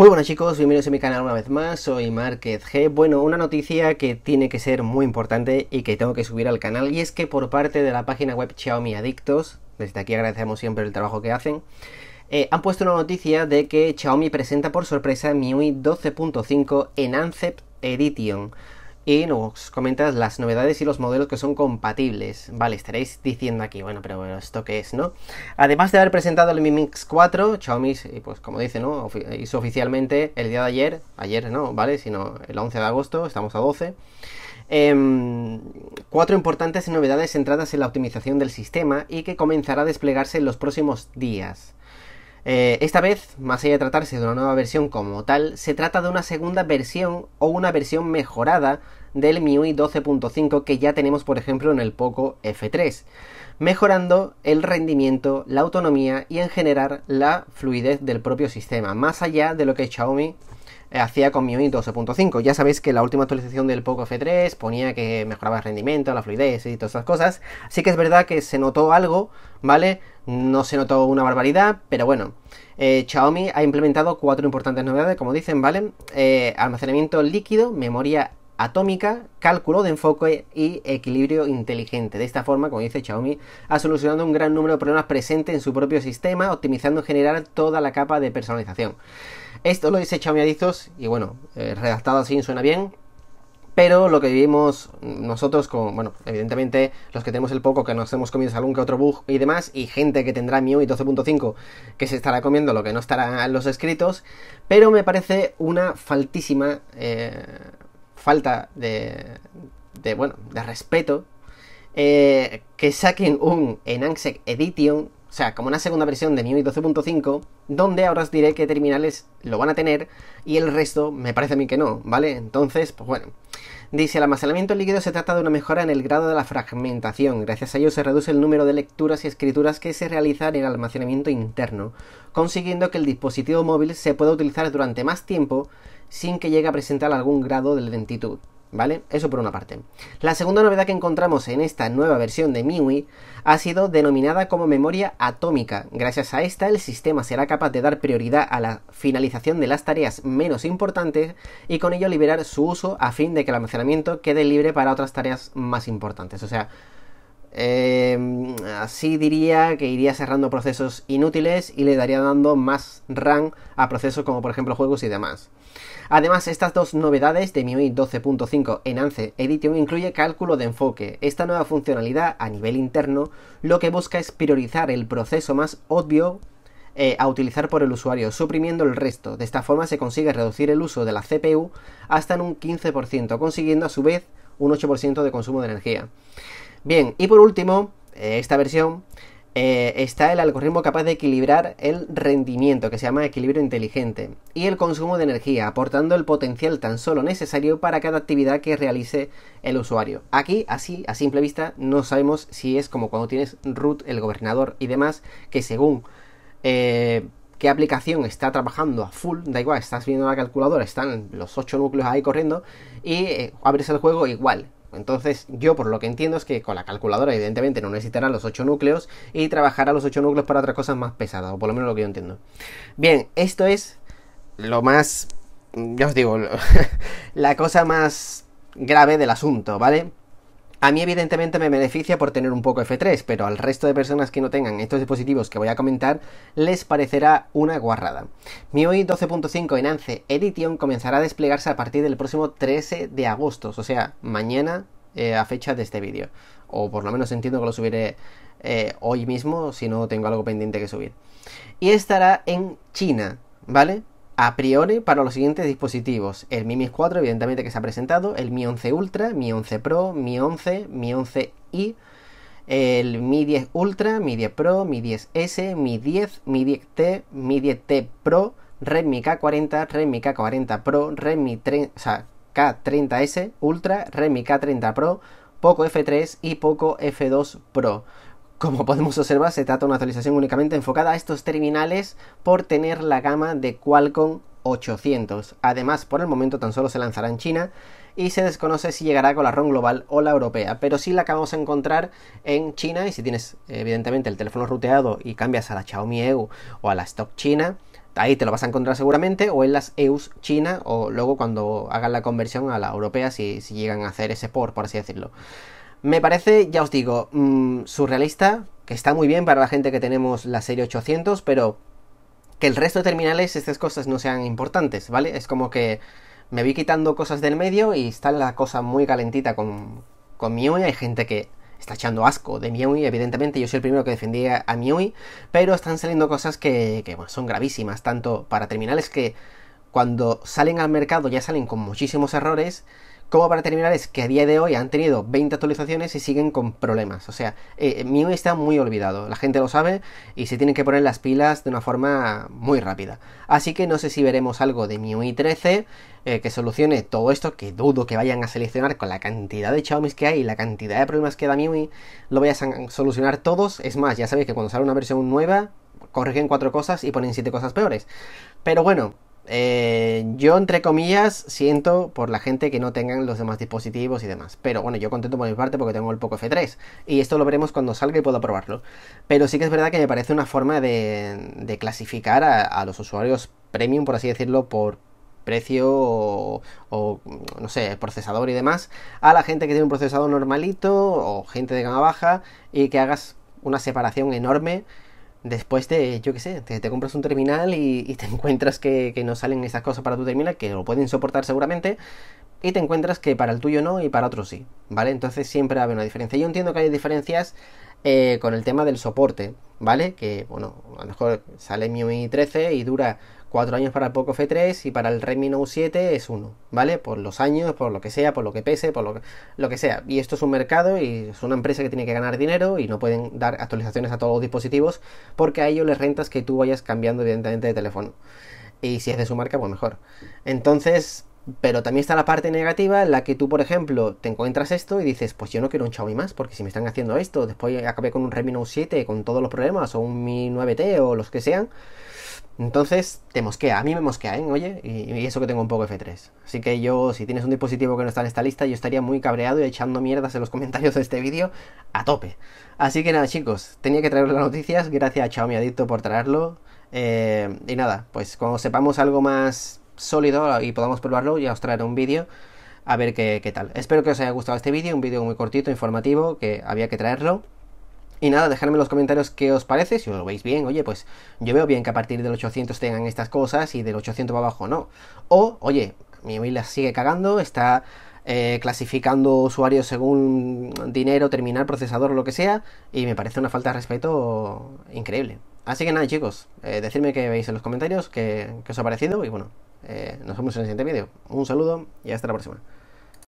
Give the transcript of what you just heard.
Muy buenas chicos, bienvenidos a mi canal una vez más, soy Márquez G. Bueno, una noticia que tiene que ser muy importante y que tengo que subir al canal y es que por parte de la página web Xiaomi Adictos, desde aquí agradecemos siempre el trabajo que hacen, eh, han puesto una noticia de que Xiaomi presenta por sorpresa MIUI 12.5 en Ancept Edition y nos comentas las novedades y los modelos que son compatibles. Vale, estaréis diciendo aquí, bueno, pero bueno, ¿esto qué es, no? Además de haber presentado el Mi Mix 4, Xiaomi, eh, pues como dice, ¿no? hizo oficialmente el día de ayer, ayer no, ¿vale? Sino el 11 de agosto, estamos a 12. Em, cuatro importantes novedades centradas en la optimización del sistema y que comenzará a desplegarse en los próximos días. Eh, esta vez, más allá de tratarse de una nueva versión como tal, se trata de una segunda versión o una versión mejorada del MIUI 12.5 que ya tenemos por ejemplo en el Poco F3, mejorando el rendimiento, la autonomía y en general la fluidez del propio sistema, más allá de lo que Xiaomi hacía con MIUI 12.5. Ya sabéis que la última actualización del Poco F3 ponía que mejoraba el rendimiento, la fluidez y todas esas cosas. Así que es verdad que se notó algo, ¿vale? No se notó una barbaridad, pero bueno. Eh, Xiaomi ha implementado cuatro importantes novedades, como dicen, ¿vale? Eh, almacenamiento líquido, memoria atómica, cálculo de enfoque y equilibrio inteligente. De esta forma, como dice Xiaomi, ha solucionado un gran número de problemas presentes en su propio sistema, optimizando en general toda la capa de personalización. Esto lo dice Xiaomi Adictos y bueno, eh, redactado así suena bien, pero lo que vivimos nosotros con, bueno, evidentemente los que tenemos el poco que nos hemos comido algún que otro bug y demás, y gente que tendrá MIUI 12.5 que se estará comiendo lo que no estará en los escritos, pero me parece una faltísima... Eh, falta de, bueno, de respeto, eh, que saquen un Enhanced Edition, o sea, como una segunda versión de MIUI 12.5, donde ahora os diré qué terminales lo van a tener y el resto me parece a mí que no, ¿vale? Entonces, pues bueno. Dice, el almacenamiento líquido se trata de una mejora en el grado de la fragmentación. Gracias a ello se reduce el número de lecturas y escrituras que se realizan en el almacenamiento interno, consiguiendo que el dispositivo móvil se pueda utilizar durante más tiempo sin que llegue a presentar algún grado de lentitud. ¿Vale? Eso por una parte. La segunda novedad que encontramos en esta nueva versión de MIUI ha sido denominada como memoria atómica. Gracias a esta, el sistema será capaz de dar prioridad a la finalización de las tareas menos importantes y con ello liberar su uso a fin de que el almacenamiento quede libre para otras tareas más importantes. O sea, Em, así diría que iría cerrando procesos inútiles y le daría dando más RAM a procesos como por ejemplo juegos y demás. Además, estas dos novedades de MIUI 12.5 ance Edition incluye cálculo de enfoque. Esta nueva funcionalidad a nivel interno lo que busca es priorizar el proceso más obvio eh, a utilizar por el usuario, suprimiendo el resto. De esta forma se consigue reducir el uso de la CPU hasta en un 15%, consiguiendo a su vez un 8% de consumo de energía. Bien, y por último, eh, esta versión eh, está el algoritmo capaz de equilibrar el rendimiento, que se llama equilibrio inteligente, y el consumo de energía, aportando el potencial tan solo necesario para cada actividad que realice el usuario. Aquí, así, a simple vista, no sabemos si es como cuando tienes root, el gobernador y demás, que según eh, qué aplicación está trabajando a full, da igual, estás viendo la calculadora, están los ocho núcleos ahí corriendo, y abres el juego igual. Entonces, yo por lo que entiendo es que con la calculadora, evidentemente, no necesitará los 8 núcleos y trabajará los 8 núcleos para otras cosas más pesadas, o por lo menos lo que yo entiendo. Bien, esto es lo más. Ya os digo, la cosa más grave del asunto, ¿vale? A mí evidentemente me beneficia por tener un poco F3, pero al resto de personas que no tengan estos dispositivos que voy a comentar les parecerá una guarrada. MIUI 12.5 ANCE Edition comenzará a desplegarse a partir del próximo 13 de agosto, o sea, mañana eh, a fecha de este vídeo. O por lo menos entiendo que lo subiré eh, hoy mismo si no tengo algo pendiente que subir. Y estará en China, ¿vale? a priori para los siguientes dispositivos. El Mi Mix 4, evidentemente, que se ha presentado, el Mi 11 Ultra, Mi 11 Pro, Mi 11, Mi 11i, el Mi 10 Ultra, Mi 10 Pro, Mi 10S, Mi 10, Mi 10T, Mi 10T Pro, Redmi K40, Redmi K40 Pro, Redmi K30S Ultra, Redmi K30 Pro, Poco F3 y Poco F2 Pro. Como podemos observar, se trata de una actualización únicamente enfocada a estos terminales por tener la gama de Qualcomm 800. Además, por el momento tan solo se lanzará en China y se desconoce si llegará con la ROM global o la europea, pero sí la acabamos de encontrar en China y si tienes evidentemente el teléfono ruteado y cambias a la Xiaomi EU o a la Stock China, ahí te lo vas a encontrar seguramente o en las EUs China o luego cuando hagan la conversión a la europea si, llegan a hacer ese por por así decirlo. Me parece, ya os digo, mm, surrealista, que está muy bien para la gente que tenemos la serie 800, pero que el resto de terminales estas cosas no sean importantes, ¿vale? Es como que me vi quitando cosas del medio y está la cosa muy calentita con, MIUI. Hay gente que está echando asco de MIUI, evidentemente. Yo soy el primero que defendía a MIUI, pero están saliendo cosas que, que son gravísimas, tanto para terminales que cuando salen al mercado ya salen con muchísimos errores como para terminar es que a día de hoy han tenido 20 actualizaciones y siguen con problemas. O sea, eh, eh MIUI está muy olvidado, la gente lo sabe y se tienen que poner las pilas de una forma muy rápida. Así que no sé si veremos algo de MIUI 13 eh, que solucione todo esto, que dudo que vayan a seleccionar con la cantidad de Xiaomi que hay y la cantidad de problemas que da MIUI, lo vayan a solucionar todos. Es más, ya sabéis que cuando sale una versión nueva, corrigen cuatro cosas y ponen siete cosas peores. Pero bueno, eh, yo, entre comillas, siento por la gente que no tengan los demás dispositivos y demás. Pero bueno, yo contento por mi parte porque tengo el Poco F3. Y esto lo veremos cuando salga y pueda probarlo. Pero sí que es verdad que me parece una forma de, clasificar a, los usuarios premium, por así decirlo, por precio o, o, no sé, procesador y demás, a la gente que tiene un procesador normalito o gente de gama baja y que hagas una separación enorme después de, yo qué sé, te, compras un terminal y, te encuentras que, no salen esas cosas para tu terminal, que lo pueden soportar seguramente, y te encuentras que para el tuyo no y para otro sí, ¿vale? Entonces siempre va a una diferencia. Yo entiendo que hay diferencias eh, con el tema del soporte, ¿vale? Que, bueno, a lo mejor sale mi 13 y dura 4 años para el Poco F3 y para el Redmi Note 7 es 1, ¿vale? Por los años, por lo que sea, por lo que pese, por lo que, lo que sea. Y esto es un mercado y es una empresa que tiene que ganar dinero y no pueden dar actualizaciones a todos los dispositivos porque a ellos les rentas que tú vayas cambiando evidentemente de teléfono. Y si es de su marca, pues mejor. Entonces, pero también está la parte negativa en la que tú, por ejemplo, te encuentras esto y dices, pues yo no quiero un Xiaomi más, porque si me están haciendo esto, después acabé con un Redmi Note 7 con todos los problemas, o un Mi 9T o los que sean. Entonces te mosquea, a mí me mosquea, ¿eh? Oye, y, eso que tengo un poco F3. Así que yo, si tienes un dispositivo que no está en esta lista, yo estaría muy cabreado y echando mierdas en los comentarios de este vídeo a tope. Así que nada, chicos, tenía que traer las noticias, gracias a Xiaomi Adicto por traerlo. Eh, y nada, pues cuando sepamos algo más sólido y podamos probarlo, ya os traeré un vídeo a ver qué, tal. Espero que os haya gustado este vídeo, un vídeo muy cortito, informativo, que había que traerlo. Y nada, dejadme en los comentarios qué os parece, si os lo veis bien, oye, pues yo veo bien que a partir del 800 tengan estas cosas y del 800 para abajo no. O, oye, mi la sigue cagando, está eh, clasificando usuarios según dinero, terminal, procesador, lo que sea, y me parece una falta de respeto increíble. Así que nada, chicos, eh, decidme qué veis en los comentarios, qué, qué os ha parecido, y bueno, eh, nos vemos en el siguiente vídeo. Un saludo y hasta la próxima.